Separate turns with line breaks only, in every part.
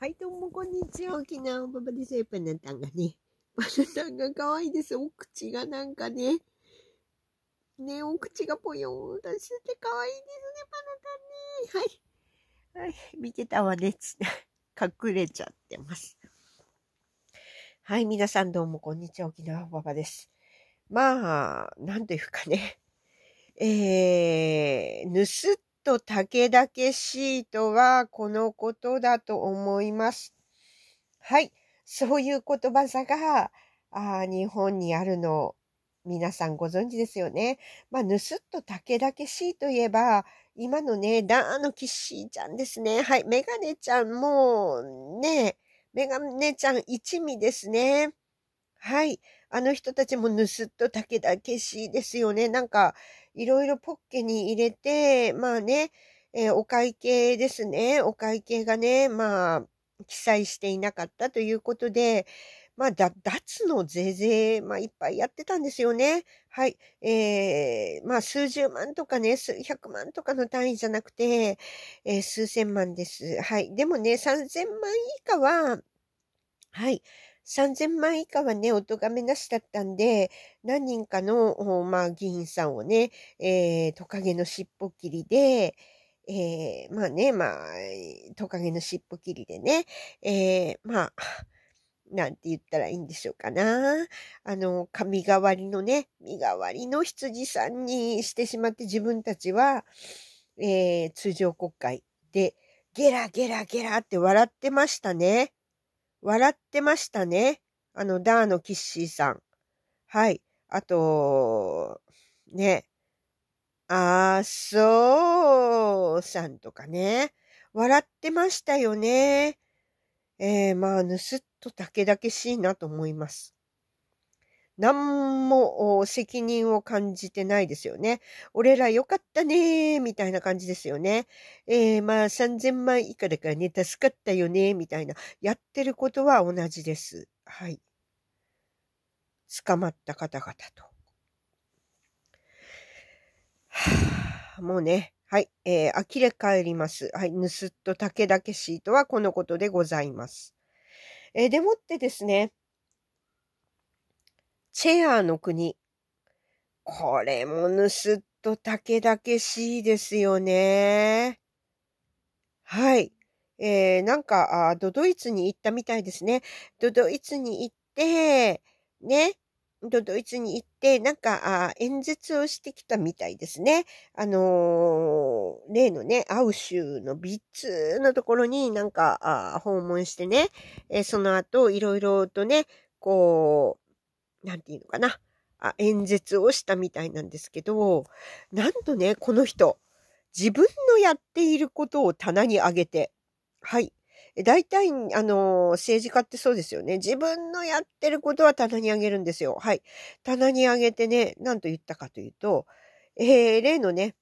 はい、どうも、こんにちは。沖縄ババですよ。パナタンがね。パ ナタンが可愛いです。お口がなんかね。ね、お口がぽよーん出して可愛いですね、パナタンね。はい。はい、見てたわね。隠れちゃってます。はい、皆さんどうも、こんにちは。沖縄ババです。まあ、なんというかね。えー、盗っとだけしいとはこのことだと思います。はい。そういう言葉さが、あ日本にあるの皆さんご存知ですよね。まあ、ぬすっと竹だけしいといえば、今のね、ダーのキッシーちゃんですね。はい、メガネちゃんも、ね、メガネちゃん一味ですね。はい。あの人たちもぬすっと竹だけしいですよね。なんか、いろいろポッケに入れて、まあね、えー、お会計ですね。お会計がね、まあ、記載していなかったということで、まあ、だ、脱の税税、まあ、いっぱいやってたんですよね。はい。えー、まあ、数十万とかね、数百万とかの単位じゃなくて、えー、数千万です。はい。でもね、三千万以下は、はい。3000万以下はね、お咎めなしだったんで、何人かの、まあ、議員さんをね、えー、トカゲの尻尾切りで、えー、まあね、まあ、トカゲの尻尾切りでね、えー、まあ、なんて言ったらいいんでしょうかな。あの、神代わりのね、身代わりの羊さんにしてしまって自分たちは、えー、通常国会でゲラゲラゲラって笑ってましたね。笑ってましたね。あの、ダーのキッシーさん。はい。あと、ね。あー、そう、さんとかね。笑ってましたよね。えー、まあ、盗っとだけだけしいなと思います。何も責任を感じてないですよね。俺らよかったねみたいな感じですよね。えー、まあ3000万以下だからね、助かったよねみたいな。やってることは同じです。はい。捕まった方々と。はあ、もうね、はい、えー、呆れ返ります。はい、ぬすっと武田家シートはこのことでございます。えー、でもってですね、チェアの国。これも盗っと竹けしいですよね。はい。えー、なんか、あドドイツに行ったみたいですね。ドドイツに行って、ね、ドドイツに行って、なんか、あ演説をしてきたみたいですね。あのー、例のね、アウシュのビッツのところになんか、あ訪問してね、えー、その後、いろいろとね、こう、なんていうのかな、あ演説をしたみたいなんですけど、なんとね、この人、自分のやっていることを棚に上げて、はい。大体、あの、政治家ってそうですよね。自分のやってることは棚に上げるんですよ。はい。棚に上げてね、なんと言ったかというと、えー、例のね、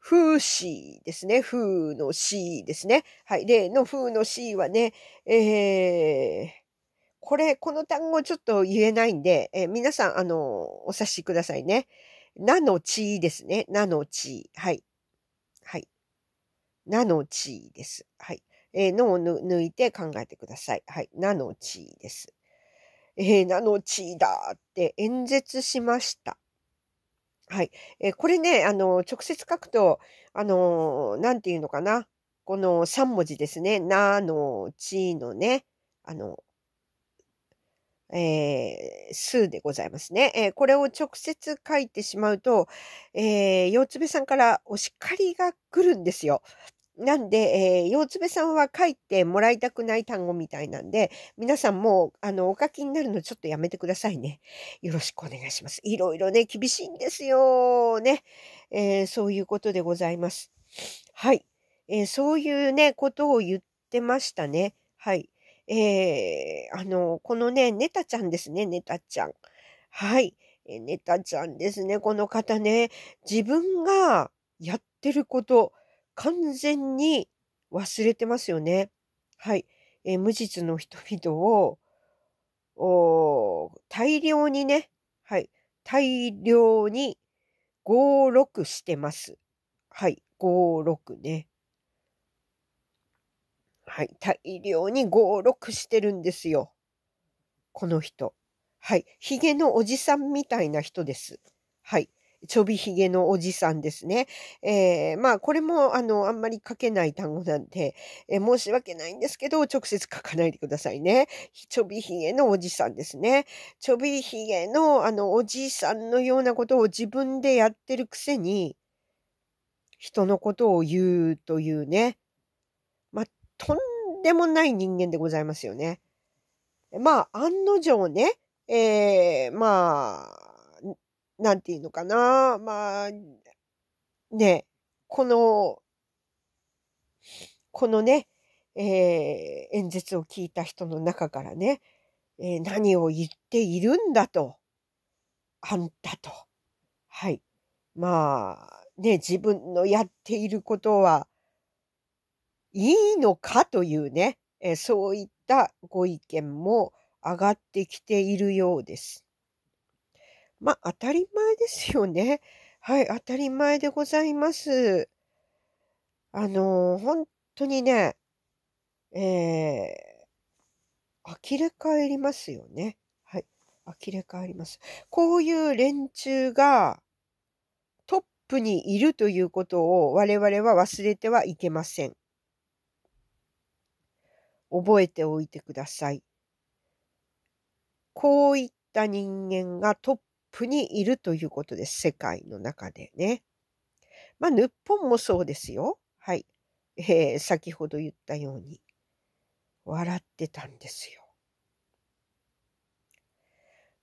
風ーですね。風のーですね。はい。例の風のーはね、えー、これ、この単語ちょっと言えないんで、え皆さん、あの、お察しくださいね。なのちですね。なのち。はい。はい。なのちです。はい。えー、のを抜いて考えてください。はい。なのちです。えー、なのちだって演説しました。はい。えー、これね、あの、直接書くと、あの、なんていうのかな。この3文字ですね。なのちのね。あの、えー、数でございますね。えー、これを直接書いてしまうと、えー、四つべさんからお叱りが来るんですよ。なんで、えー、つべさんは書いてもらいたくない単語みたいなんで、皆さんもう、あの、お書きになるのちょっとやめてくださいね。よろしくお願いします。いろいろね、厳しいんですよ。ね。えー、そういうことでございます。はい。えー、そういうね、ことを言ってましたね。はい。えー、あの、このね、ネタちゃんですね、ネタちゃん。はい。えネタちゃんですね、この方ね。自分がやってること、完全に忘れてますよね。はい。え無実の人々を、お大量にね、はい。大量に、56してます。はい。56ね。はい、大量に5、6してるんですよ。この人。はい、ヒゲのおじさんみたいな人です。はい。ちょびひげのおじさんですね。えー、まあ、これも、あの、あんまり書けない単語なんで、えー、申し訳ないんですけど、直接書かないでくださいね。ちょびひげのおじさんですね。ちょびひげの、あの、おじさんのようなことを自分でやってるくせに、人のことを言うというね。とんでもない人間でございますよね。まあ、案の定ね、ええー、まあ、なんていうのかな、まあ、ね、この、このね、えー、演説を聞いた人の中からね、えー、何を言っているんだと、あんたと、はい。まあ、ね、自分のやっていることは、いいのかというね、えそういったご意見も上がってきているようです。まあ、当たり前ですよね。はい、当たり前でございます。あのー、本当にね、えー、呆れ返りますよね。はい、呆れ返ります。こういう連中がトップにいるということを我々は忘れてはいけません。覚えておいてください。こういった人間がトップにいるということです。世界の中でね。まあ、日本もそうですよ。はい。えー、先ほど言ったように。笑ってたんですよ。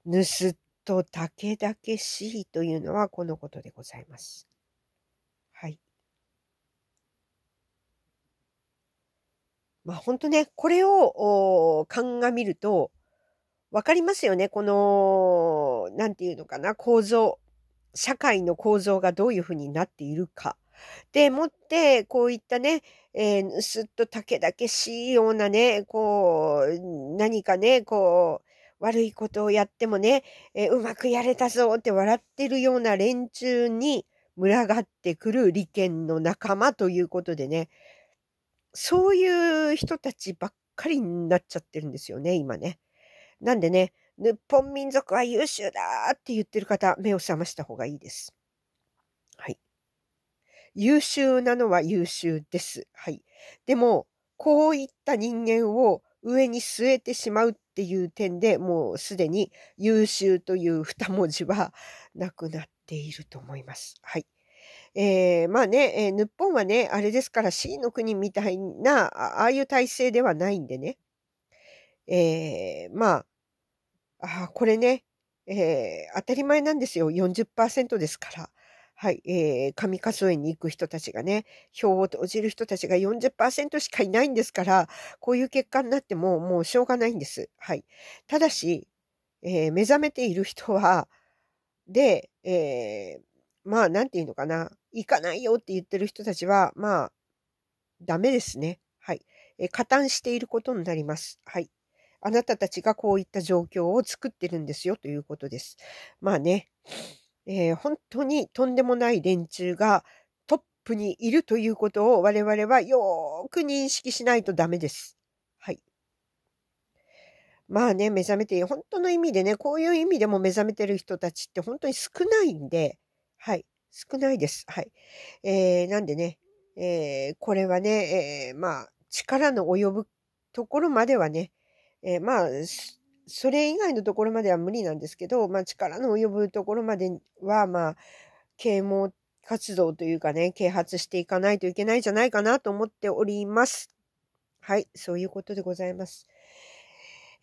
盗っ人だだけしいというのはこのことでございます。まあ本当ね、これを鑑みると、わかりますよね。この、なんていうのかな、構造。社会の構造がどういうふうになっているか。でもって、こういったね、えー、すっと竹だけしいようなね、こう、何かね、こう、悪いことをやってもね、えー、うまくやれたぞって笑ってるような連中に群がってくる利権の仲間ということでね、そういう人たちばっかりになっちゃってるんですよね、今ね。なんでね、日本民族は優秀だって言ってる方、目を覚ました方がいいです。はい。優秀なのは優秀です。はい。でも、こういった人間を上に据えてしまうっていう点でもうすでに優秀という二文字はなくなっていると思います。はい。えー、まあね、えー、日本はね、あれですから C の国みたいな、ああいう体制ではないんでね。えー、まあ、あこれね、えー、当たり前なんですよ。40%ですから。はい、えー、上勝に行く人たちがね、票を投じる人たちが40%しかいないんですから、こういう結果になってももうしょうがないんです。はい。ただし、えー、目覚めている人は、で、えー、まあ、なんていうのかな。行かないよって言ってる人たちは、まあ、ダメですね。はい。え加担していることになります。はい。あなたたちがこういった状況を作ってるんですよということです。まあね、えー、本当にとんでもない連中がトップにいるということを我々はよーく認識しないとダメです。はい。まあね、目覚めて、本当の意味でね、こういう意味でも目覚めてる人たちって本当に少ないんで、はい。少ないです。はい。えー、なんでね、えー、これはね、えー、まあ、力の及ぶところまではね、えー、まあ、それ以外のところまでは無理なんですけど、まあ、力の及ぶところまでは、まあ、啓蒙活動というかね、啓発していかないといけないんじゃないかなと思っております。はい、そういうことでございます。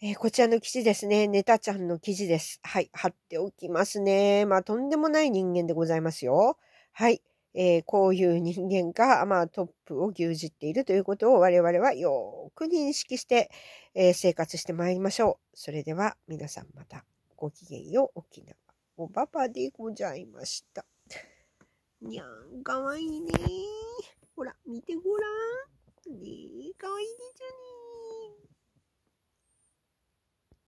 えー、こちらの記事ですね。ネタちゃんの記事です。はい。貼っておきますね。まあ、とんでもない人間でございますよ。はい。えー、こういう人間が、まあ、トップを牛耳っているということを我々はよく認識して、えー、生活してまいりましょう。それでは皆さんまたごきげんよう。沖縄おばばでございました。にゃん、かわいいねほら、見てごらん。ねえ、かわいいですね